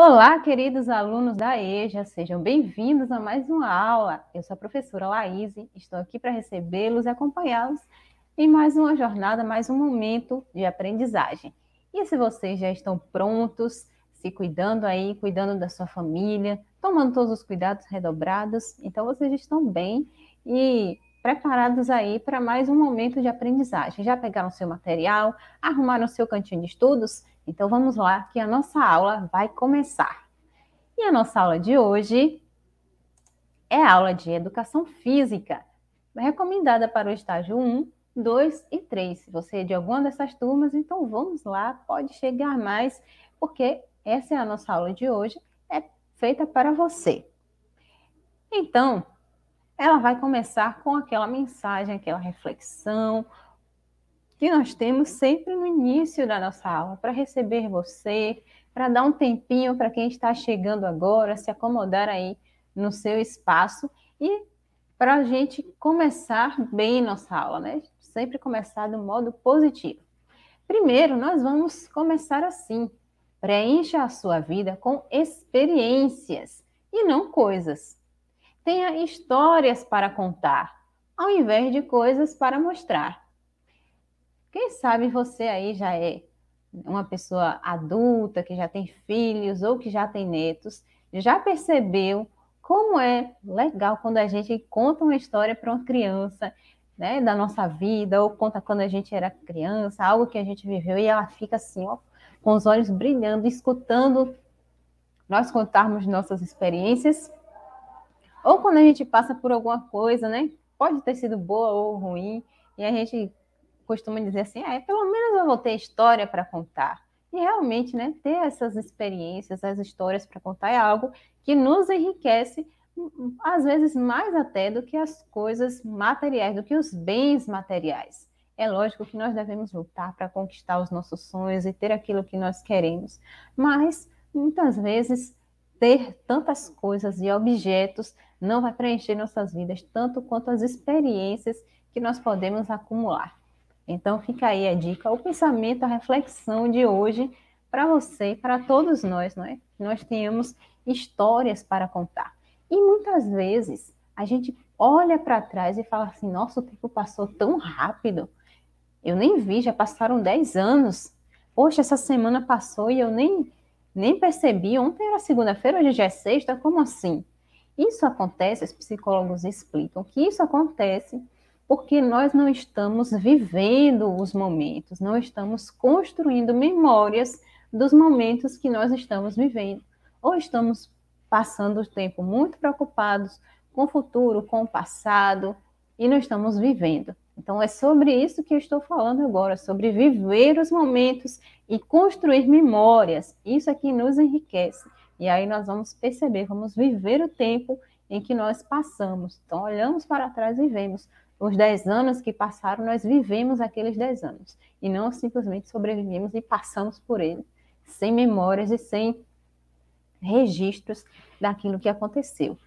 Olá, queridos alunos da EJA, sejam bem-vindos a mais uma aula. Eu sou a professora Laís, estou aqui para recebê-los e acompanhá-los em mais uma jornada, mais um momento de aprendizagem. E se vocês já estão prontos, se cuidando aí, cuidando da sua família, tomando todos os cuidados redobrados, então vocês estão bem e preparados aí para mais um momento de aprendizagem. Já pegaram seu material, arrumaram seu cantinho de estudos? Então vamos lá que a nossa aula vai começar. E a nossa aula de hoje é a aula de educação física, recomendada para o estágio 1, 2 e 3. Se você é de alguma dessas turmas, então vamos lá, pode chegar mais, porque essa é a nossa aula de hoje, é feita para você. Então, ela vai começar com aquela mensagem, aquela reflexão que nós temos sempre no início da nossa aula, para receber você, para dar um tempinho para quem está chegando agora, se acomodar aí no seu espaço e para a gente começar bem nossa aula, né? Sempre começar do modo positivo. Primeiro, nós vamos começar assim. Preencha a sua vida com experiências e não coisas. Tenha histórias para contar, ao invés de coisas para mostrar. Quem sabe você aí já é uma pessoa adulta, que já tem filhos ou que já tem netos, já percebeu como é legal quando a gente conta uma história para uma criança, né, da nossa vida, ou conta quando a gente era criança, algo que a gente viveu, e ela fica assim, ó, com os olhos brilhando, escutando nós contarmos nossas experiências ou quando a gente passa por alguma coisa, né? Pode ter sido boa ou ruim, e a gente costuma dizer assim: ah, é, pelo menos eu vou ter história para contar. E realmente, né, ter essas experiências, as histórias para contar é algo que nos enriquece, às vezes mais até do que as coisas materiais, do que os bens materiais. É lógico que nós devemos lutar para conquistar os nossos sonhos e ter aquilo que nós queremos, mas muitas vezes ter tantas coisas e objetos não vai preencher nossas vidas tanto quanto as experiências que nós podemos acumular. Então fica aí a dica, o pensamento, a reflexão de hoje para você, para todos nós, não é? Nós temos histórias para contar. E muitas vezes a gente olha para trás e fala assim: nossa, o tempo passou tão rápido. Eu nem vi, já passaram 10 anos. Poxa, essa semana passou e eu nem nem percebi, ontem era segunda-feira, hoje já é sexta, como assim? Isso acontece, os psicólogos explicam que isso acontece porque nós não estamos vivendo os momentos, não estamos construindo memórias dos momentos que nós estamos vivendo, ou estamos passando o tempo muito preocupados com o futuro, com o passado, e não estamos vivendo. Então, é sobre isso que eu estou falando agora, sobre viver os momentos e construir memórias. Isso aqui nos enriquece. E aí nós vamos perceber, vamos viver o tempo em que nós passamos. Então, olhamos para trás e vemos. Os 10 anos que passaram, nós vivemos aqueles 10 anos. E não simplesmente sobrevivemos e passamos por ele, sem memórias e sem registros daquilo que aconteceu.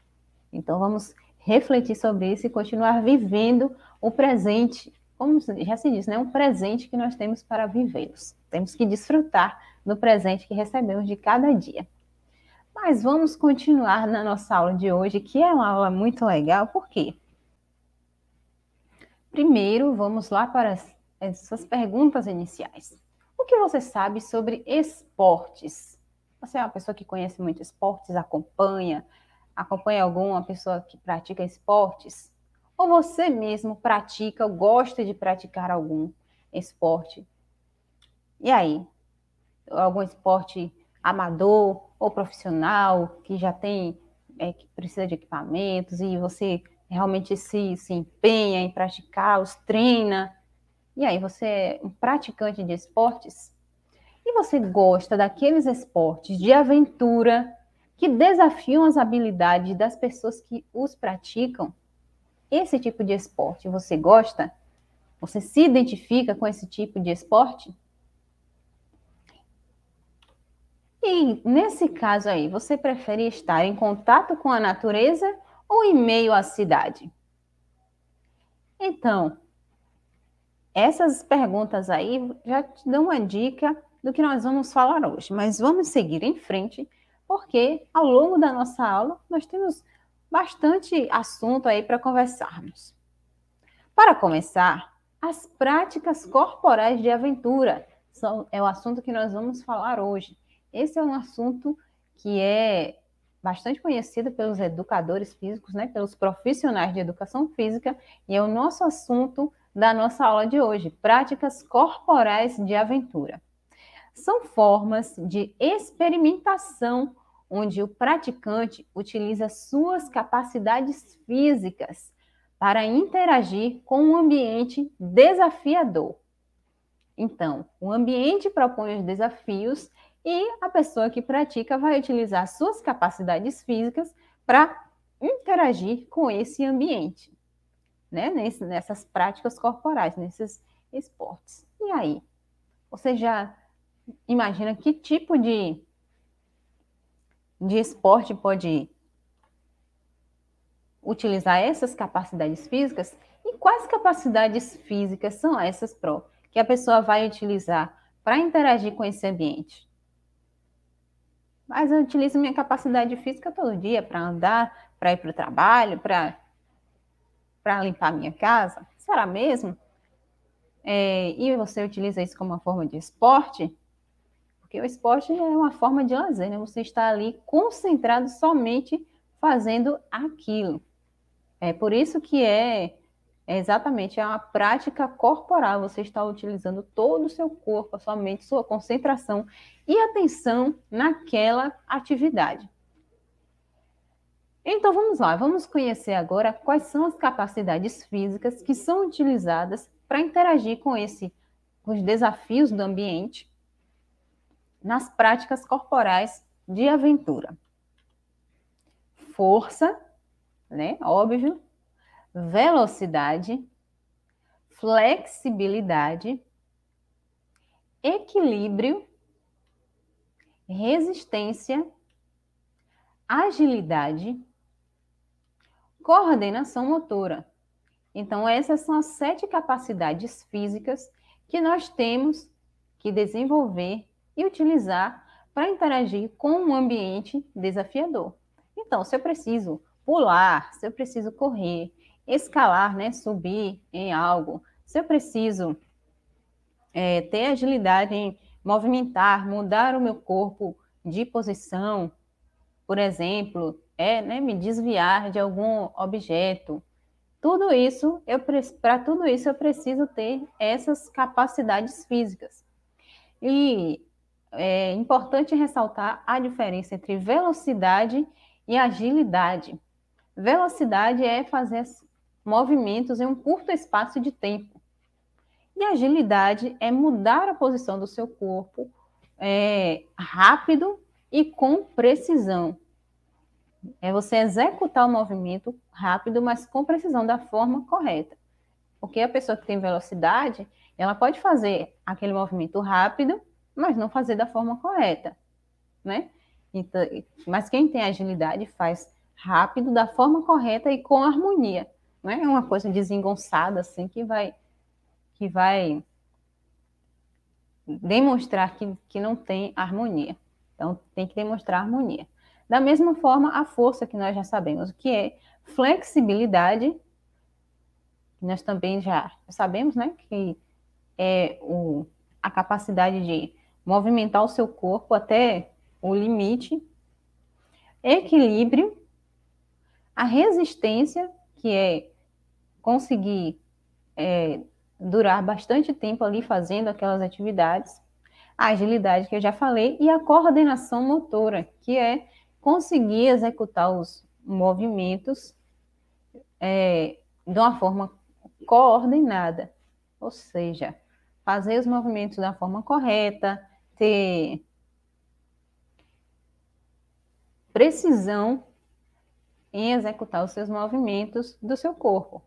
Então, vamos refletir sobre isso e continuar vivendo o presente, como já se diz, né? Um presente que nós temos para vivê-los. Temos que desfrutar do presente que recebemos de cada dia. Mas vamos continuar na nossa aula de hoje, que é uma aula muito legal, por quê? Primeiro, vamos lá para essas perguntas iniciais. O que você sabe sobre esportes? Você é uma pessoa que conhece muito esportes, acompanha, acompanha alguma pessoa que pratica esportes, ou você mesmo pratica ou gosta de praticar algum esporte. E aí? Algum esporte amador ou profissional que já tem, é, que precisa de equipamentos e você realmente se, se empenha em praticar, os treina. E aí, você é um praticante de esportes? E você gosta daqueles esportes de aventura que desafiam as habilidades das pessoas que os praticam. Esse tipo de esporte você gosta? Você se identifica com esse tipo de esporte? E nesse caso aí, você prefere estar em contato com a natureza ou em meio à cidade? Então, essas perguntas aí já te dão uma dica do que nós vamos falar hoje, mas vamos seguir em frente porque ao longo da nossa aula nós temos bastante assunto aí para conversarmos. Para começar, as práticas corporais de aventura são, é o assunto que nós vamos falar hoje. Esse é um assunto que é bastante conhecido pelos educadores físicos, né, pelos profissionais de educação física, e é o nosso assunto da nossa aula de hoje: práticas corporais de aventura. São formas de experimentação onde o praticante utiliza suas capacidades físicas para interagir com um ambiente desafiador. Então, o ambiente propõe os desafios e a pessoa que pratica vai utilizar suas capacidades físicas para interagir com esse ambiente, né? Nesse, nessas práticas corporais, nesses esportes. E aí? Você já imagina que tipo de de esporte pode utilizar essas capacidades físicas? E quais capacidades físicas são essas, Pro, que a pessoa vai utilizar para interagir com esse ambiente? Mas eu utilizo minha capacidade física todo dia para andar, para ir para o trabalho, para para limpar minha casa? Será mesmo? É, e você utiliza isso como uma forma de esporte? Porque o esporte é uma forma de lazer, né? Você está ali concentrado somente fazendo aquilo. É por isso que é, é exatamente é uma prática corporal. Você está utilizando todo o seu corpo, a sua mente, sua concentração e atenção naquela atividade. Então vamos lá, vamos conhecer agora quais são as capacidades físicas que são utilizadas para interagir com esse com os desafios do ambiente nas práticas corporais de aventura. Força, né? Óbvio. Velocidade, flexibilidade, equilíbrio, resistência, agilidade, coordenação motora. Então, essas são as sete capacidades físicas que nós temos que desenvolver e utilizar para interagir com um ambiente desafiador. Então, se eu preciso pular, se eu preciso correr, escalar, né, subir em algo, se eu preciso é, ter agilidade em movimentar, mudar o meu corpo de posição, por exemplo, é, né, me desviar de algum objeto. Tudo isso, eu para tudo isso eu preciso ter essas capacidades físicas. E é importante ressaltar a diferença entre velocidade e agilidade. Velocidade é fazer movimentos em um curto espaço de tempo. E agilidade é mudar a posição do seu corpo é, rápido e com precisão. É você executar o movimento rápido, mas com precisão, da forma correta. Porque a pessoa que tem velocidade, ela pode fazer aquele movimento rápido mas não fazer da forma correta, né? Então, mas quem tem agilidade faz rápido, da forma correta e com harmonia, não né? é uma coisa desengonçada assim que vai que vai demonstrar que, que não tem harmonia. Então tem que demonstrar harmonia. Da mesma forma, a força que nós já sabemos, que é flexibilidade, nós também já sabemos, né, que é o, a capacidade de movimentar o seu corpo até o limite, equilíbrio, a resistência, que é conseguir é, durar bastante tempo ali fazendo aquelas atividades, a agilidade que eu já falei, e a coordenação motora, que é conseguir executar os movimentos é, de uma forma coordenada, ou seja, fazer os movimentos da forma correta, ter precisão em executar os seus movimentos do seu corpo,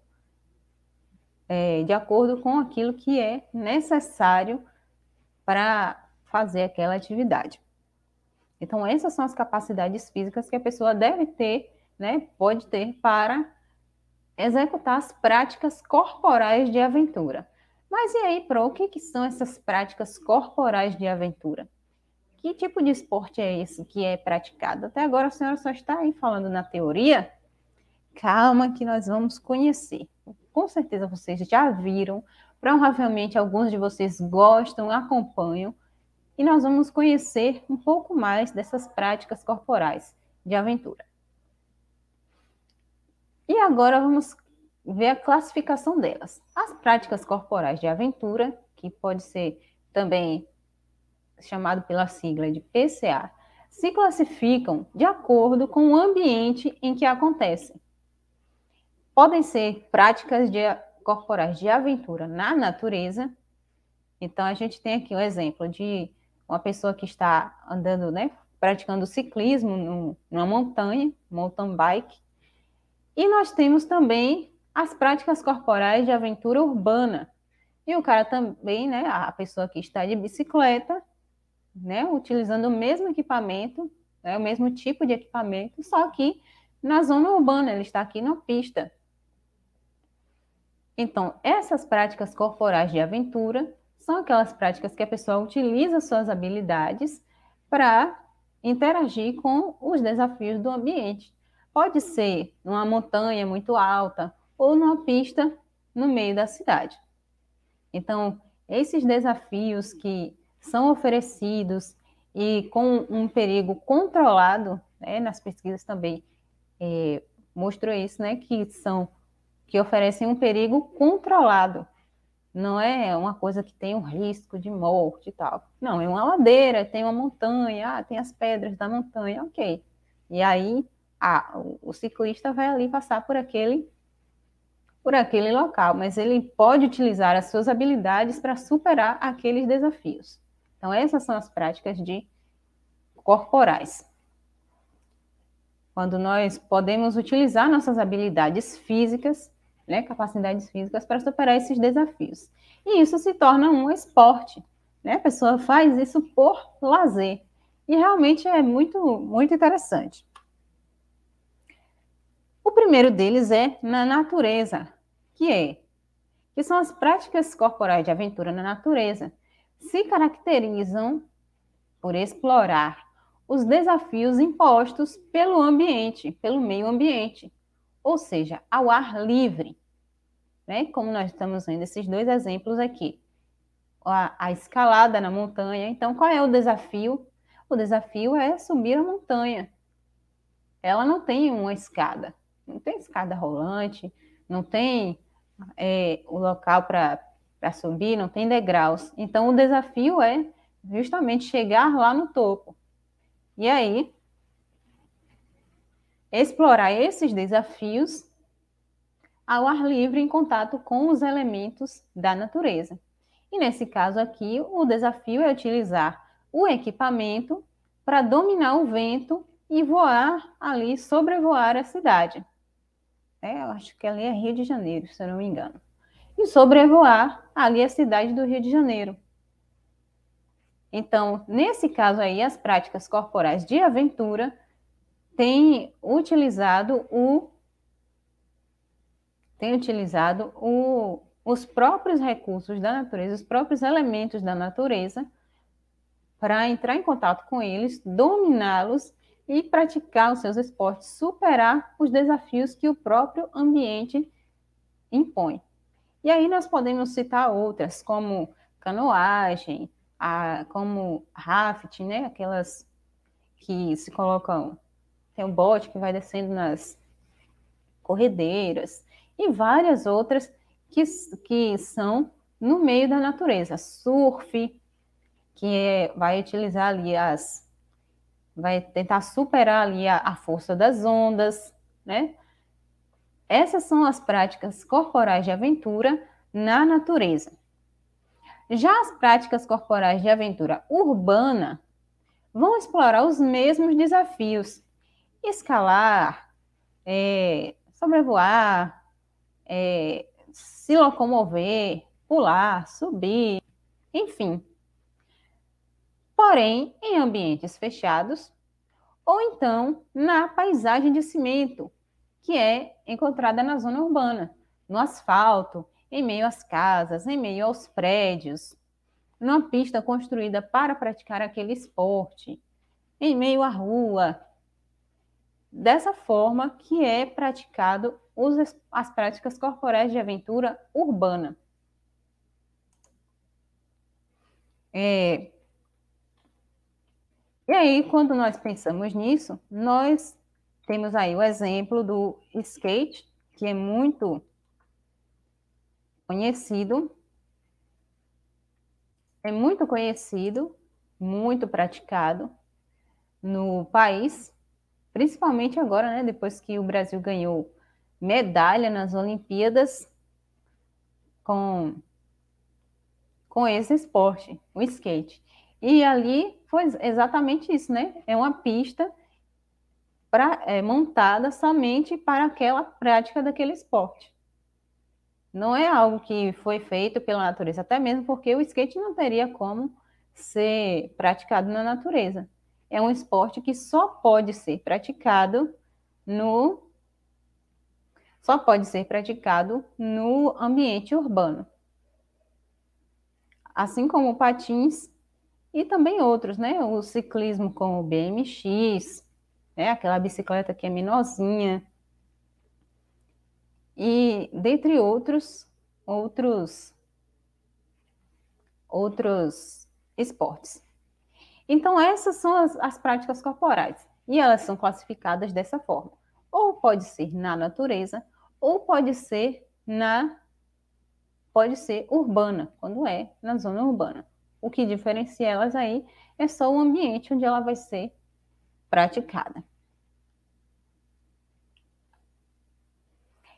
é, de acordo com aquilo que é necessário para fazer aquela atividade. Então, essas são as capacidades físicas que a pessoa deve ter, né, pode ter para executar as práticas corporais de aventura. Mas e aí, Pro, o que, que são essas práticas corporais de aventura? Que tipo de esporte é esse que é praticado? Até agora a senhora só está aí falando na teoria. Calma que nós vamos conhecer. Com certeza vocês já viram, provavelmente alguns de vocês gostam, acompanham, e nós vamos conhecer um pouco mais dessas práticas corporais de aventura. E agora vamos ver a classificação delas. As práticas corporais de aventura, que pode ser também chamado pela sigla de PCA, se classificam de acordo com o ambiente em que acontecem. Podem ser práticas de corporais de aventura na natureza. Então, a gente tem aqui um exemplo de uma pessoa que está andando, né, praticando ciclismo numa montanha, mountain bike. E nós temos também as práticas corporais de aventura urbana. E o cara também, né, a pessoa que está de bicicleta, né, utilizando o mesmo equipamento, né, o mesmo tipo de equipamento, só que na zona urbana, ele está aqui na pista. Então, essas práticas corporais de aventura são aquelas práticas que a pessoa utiliza suas habilidades para interagir com os desafios do ambiente. Pode ser numa montanha muito alta, ou numa pista no meio da cidade. Então, esses desafios que são oferecidos e com um perigo controlado, né, nas pesquisas também é, mostrou isso, né, que são que oferecem um perigo controlado. Não é uma coisa que tem um risco de morte e tal. Não, é uma ladeira, tem uma montanha, ah, tem as pedras da montanha, ok. E aí a, o ciclista vai ali passar por aquele por aquele local, mas ele pode utilizar as suas habilidades para superar aqueles desafios. Então, essas são as práticas de corporais. Quando nós podemos utilizar nossas habilidades físicas, né, capacidades físicas para superar esses desafios. E isso se torna um esporte, né? A pessoa faz isso por lazer. E realmente é muito muito interessante. O primeiro deles é na natureza, que é que são as práticas corporais de aventura na natureza, se caracterizam por explorar os desafios impostos pelo ambiente, pelo meio ambiente, ou seja, ao ar livre. Né? Como nós estamos vendo esses dois exemplos aqui. A, a escalada na montanha. Então, qual é o desafio? O desafio é subir a montanha. Ela não tem uma escada, não tem escada rolante, não tem é, o local para subir, não tem degraus. Então, o desafio é justamente chegar lá no topo. E aí, explorar esses desafios ao ar livre em contato com os elementos da natureza. E nesse caso aqui, o desafio é utilizar o equipamento para dominar o vento e voar ali, sobrevoar a cidade. Né? acho que ali é Rio de Janeiro, se eu não me engano. E sobrevoar ali a cidade do Rio de Janeiro. Então, nesse caso aí, as práticas corporais de aventura têm utilizado o têm utilizado o, os próprios recursos da natureza, os próprios elementos da natureza para entrar em contato com eles, dominá-los e praticar os seus esportes, superar os desafios que o próprio ambiente impõe. E aí nós podemos citar outras, como canoagem, a, como rafting, né? Aquelas que se colocam, tem um bote que vai descendo nas corredeiras e várias outras que, que são no meio da natureza, surf, que é, vai utilizar ali as vai tentar superar ali a, a força das ondas, né? Essas são as práticas corporais de aventura na natureza. Já as práticas corporais de aventura urbana vão explorar os mesmos desafios: escalar, é, sobrevoar, é, se locomover, pular, subir, enfim, porém em ambientes fechados, ou então na paisagem de cimento, que é encontrada na zona urbana, no asfalto, em meio às casas, em meio aos prédios, numa pista construída para praticar aquele esporte, em meio à rua. Dessa forma que é praticado os, as práticas corporais de aventura urbana. É, e aí, quando nós pensamos nisso, nós temos aí o exemplo do skate, que é muito conhecido, é muito conhecido, muito praticado no país, principalmente agora, né, depois que o Brasil ganhou medalha nas Olimpíadas com com esse esporte, o skate. E ali foi exatamente isso, né? É uma pista pra, é, montada somente para aquela prática daquele esporte. Não é algo que foi feito pela natureza, até mesmo porque o skate não teria como ser praticado na natureza. É um esporte que só pode ser praticado no só pode ser praticado no ambiente urbano. Assim como o patins, e também outros, né? O ciclismo com o BMX, né? aquela bicicleta que é menorzinha, e dentre outros, outros, outros esportes. Então, essas são as, as práticas corporais, e elas são classificadas dessa forma. Ou pode ser na natureza, ou pode ser na pode ser urbana, quando é na zona urbana. O que diferencia elas aí é só o ambiente onde ela vai ser praticada.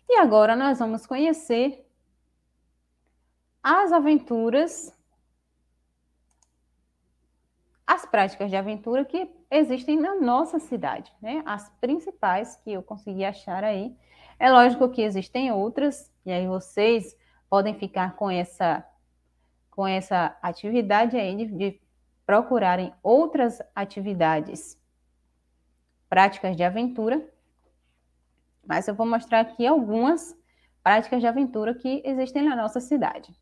E agora nós vamos conhecer as aventuras, as práticas de aventura que existem na nossa cidade, né? As principais que eu consegui achar aí. É lógico que existem outras, e aí vocês podem ficar com essa com essa atividade aí de, de procurarem outras atividades, práticas de aventura. Mas eu vou mostrar aqui algumas práticas de aventura que existem na nossa cidade.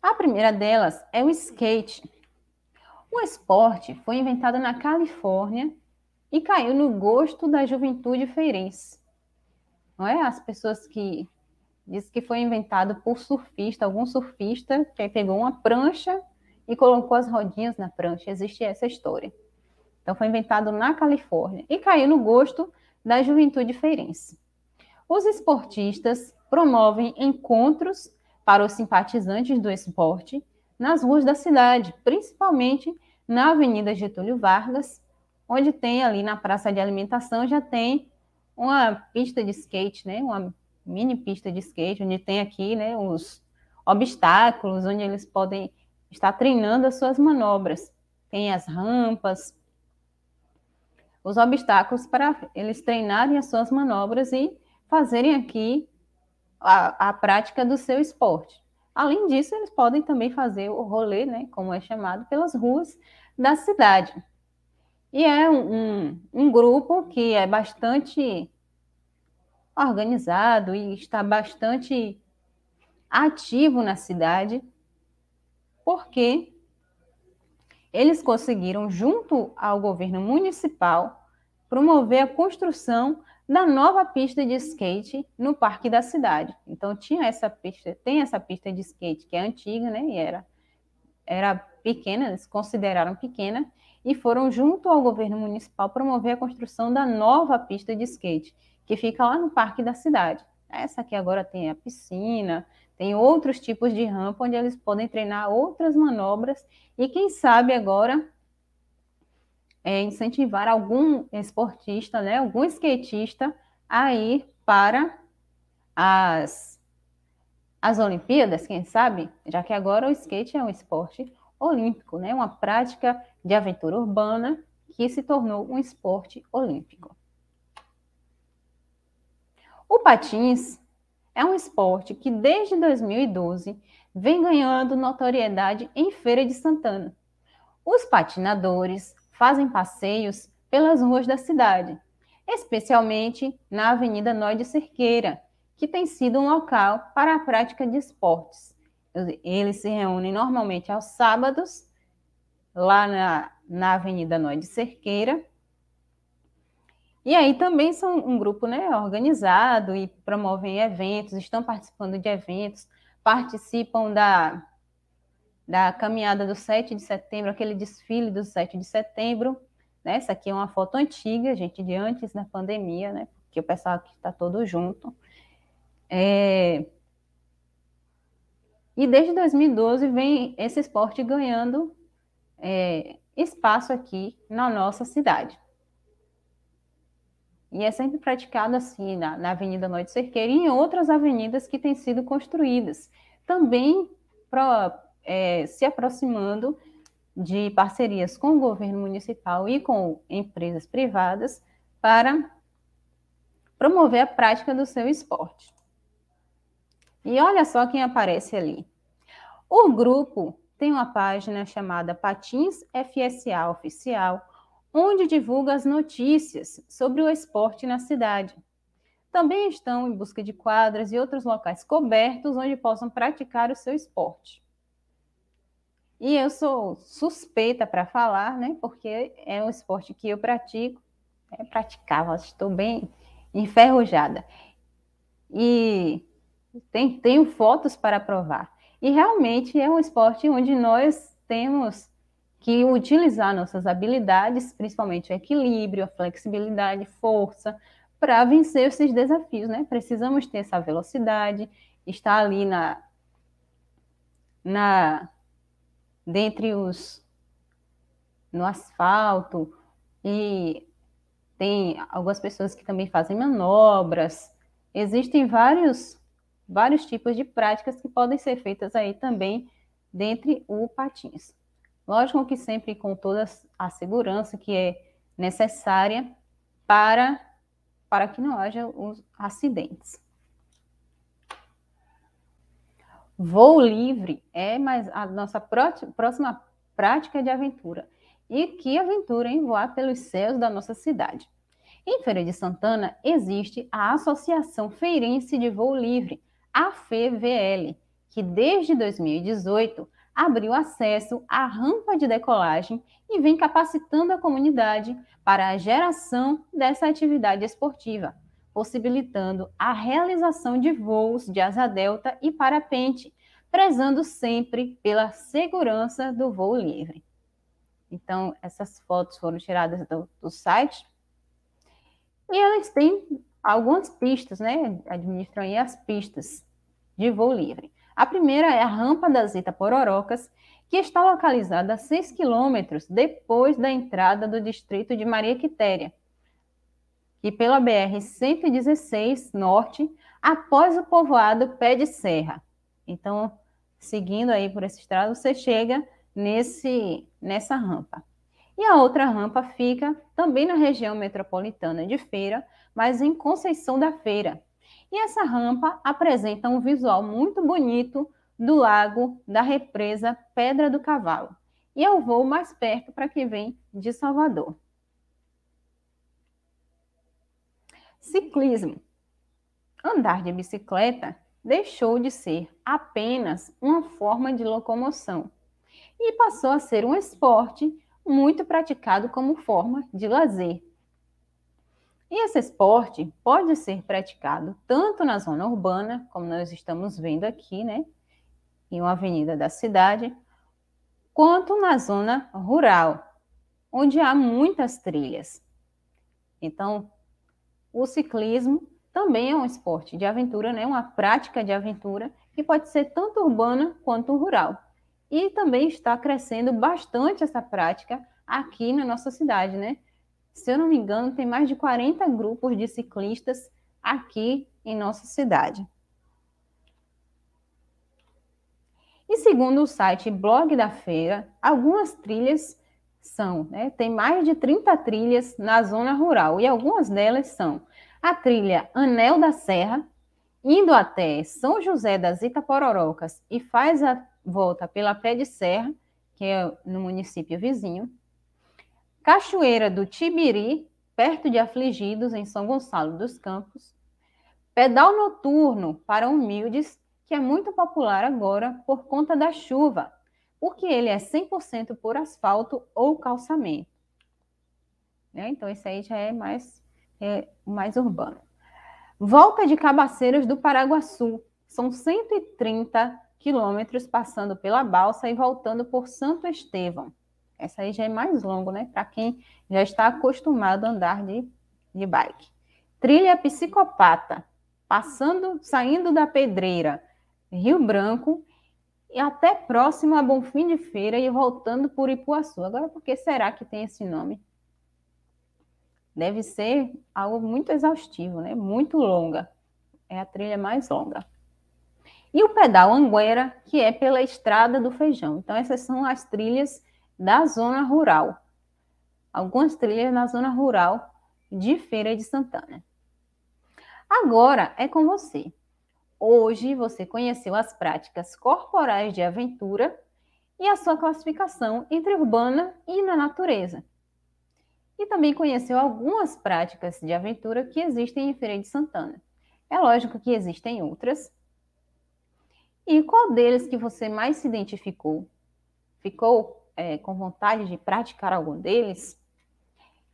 A primeira delas é o skate. O esporte foi inventado na Califórnia e caiu no gosto da juventude feirense. Não é? As pessoas que Diz que foi inventado por surfista, algum surfista que pegou uma prancha e colocou as rodinhas na prancha. Existe essa história. Então foi inventado na Califórnia e caiu no gosto da juventude feirense. Os esportistas promovem encontros para os simpatizantes do esporte nas ruas da cidade, principalmente na Avenida Getúlio Vargas, onde tem ali na praça de alimentação já tem uma pista de skate, né? Uma mini pista de skate, onde tem aqui né, os obstáculos, onde eles podem estar treinando as suas manobras. Tem as rampas, os obstáculos para eles treinarem as suas manobras e fazerem aqui a, a prática do seu esporte. Além disso, eles podem também fazer o rolê, né, como é chamado, pelas ruas da cidade. E é um, um, um grupo que é bastante organizado e está bastante ativo na cidade, porque eles conseguiram, junto ao governo municipal, promover a construção da nova pista de skate no parque da cidade. Então tinha essa pista, tem essa pista de skate que é antiga, né? E era era pequena, eles consideraram pequena e foram junto ao governo municipal promover a construção da nova pista de skate que fica lá no parque da cidade. Essa aqui agora tem a piscina, tem outros tipos de rampa onde eles podem treinar outras manobras e quem sabe agora é, incentivar algum esportista, né, algum skatista a ir para as, as Olimpíadas, quem sabe, já que agora o skate é um esporte olímpico, né, uma prática de aventura urbana que se tornou um esporte olímpico. O patins é um esporte que desde 2012 vem ganhando notoriedade em Feira de Santana. Os patinadores fazem passeios pelas ruas da cidade, especialmente na Avenida Nó de Cerqueira, que tem sido um local para a prática de esportes. Eles se reúnem normalmente aos sábados, lá na, na Avenida Nó de Cerqueira, e aí também são um grupo né, organizado e promovem eventos, estão participando de eventos, participam da, da caminhada do 7 de setembro, aquele desfile do 7 de setembro. Né? Essa aqui é uma foto antiga, gente, de antes da pandemia, né? Porque o pessoal aqui está todo junto. É... E desde 2012 vem esse esporte ganhando é, espaço aqui na nossa cidade. E é sempre praticado assim na, na Avenida Noite Cerqueira e em outras avenidas que têm sido construídas, também pro, é, se aproximando de parcerias com o governo municipal e com empresas privadas para promover a prática do seu esporte. E olha só quem aparece ali. O grupo tem uma página chamada Patins FSA Oficial, onde divulga as notícias sobre o esporte na cidade. Também estão em busca de quadras e outros locais cobertos onde possam praticar o seu esporte. E eu sou suspeita para falar, né? Porque é um esporte que eu pratico, É praticava, estou bem enferrujada. E tem, tenho fotos para provar. E realmente é um esporte onde nós temos que utilizar nossas habilidades, principalmente o equilíbrio, a flexibilidade, força, para vencer esses desafios, né? Precisamos ter essa velocidade, estar ali na na dentre os no asfalto e tem algumas pessoas que também fazem manobras. Existem vários vários tipos de práticas que podem ser feitas aí também dentre o patins. Lógico que sempre com toda a segurança que é necessária para, para que não haja os acidentes. Voo livre é mais a nossa próxima prática de aventura. E que aventura em voar pelos céus da nossa cidade. Em Feira de Santana existe a Associação Feirense de Voo Livre, a FEVL, que desde 2018 abriu acesso à rampa de decolagem e vem capacitando a comunidade para a geração dessa atividade esportiva, possibilitando a realização de voos de asa delta e parapente, prezando sempre pela segurança do voo livre. Então, essas fotos foram tiradas do, do site. E elas têm algumas pistas, né? Administram aí as pistas de voo livre. A primeira é a Rampa das Itapororocas, que está localizada a 6 quilômetros depois da entrada do distrito de Maria Quitéria, e pela BR-116 Norte, após o povoado Pé de Serra. Então, seguindo aí por esse estrada, você chega nesse, nessa rampa. E a outra rampa fica também na região metropolitana de Feira, mas em Conceição da Feira, e essa rampa apresenta um visual muito bonito do lago da represa Pedra do Cavalo. E eu vou mais perto para quem vem de Salvador. Ciclismo. Andar de bicicleta deixou de ser apenas uma forma de locomoção e passou a ser um esporte muito praticado como forma de lazer, e esse esporte pode ser praticado tanto na zona urbana, como nós estamos vendo aqui, né, em uma avenida da cidade, quanto na zona rural, onde há muitas trilhas. Então, o ciclismo também é um esporte de aventura, né, uma prática de aventura que pode ser tanto urbana quanto rural. E também está crescendo bastante essa prática aqui na nossa cidade, né? se eu não me engano, tem mais de 40 grupos de ciclistas aqui em nossa cidade. E segundo o site Blog da Feira, algumas trilhas são, né, tem mais de 30 trilhas na zona rural, e algumas delas são a trilha Anel da Serra, indo até São José das Itapororocas e faz a volta pela Pé de Serra, que é no município vizinho, Cachoeira do Tibiri, perto de Afligidos, em São Gonçalo dos Campos. Pedal noturno para humildes, que é muito popular agora por conta da chuva, porque ele é 100% por asfalto ou calçamento. Né? Então, esse aí já é mais, é, mais urbano. Volta de Cabaceiras do Paraguaçu. São 130 quilômetros passando pela balsa e voltando por Santo Estevão. Essa aí já é mais longo, né? Para quem já está acostumado a andar de, de bike. Trilha Psicopata, passando, saindo da Pedreira, Rio Branco, e até próximo a Bonfim de Feira e voltando por Ipuaçu. Agora, por que será que tem esse nome? Deve ser algo muito exaustivo, né? Muito longa. É a trilha mais longa. E o pedal Anguera, que é pela Estrada do Feijão. Então, essas são as trilhas da zona rural. Algumas trilhas na zona rural de Feira de Santana. Agora é com você. Hoje você conheceu as práticas corporais de aventura e a sua classificação entre urbana e na natureza. E também conheceu algumas práticas de aventura que existem em Feira de Santana. É lógico que existem outras. E qual deles que você mais se identificou? Ficou é, com vontade de praticar algum deles?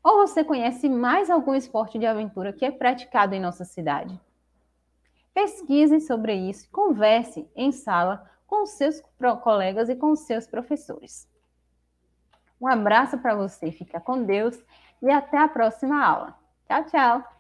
Ou você conhece mais algum esporte de aventura que é praticado em nossa cidade? Pesquise sobre isso, converse em sala com seus colegas e com seus professores. Um abraço para você, fica com Deus e até a próxima aula. Tchau, tchau!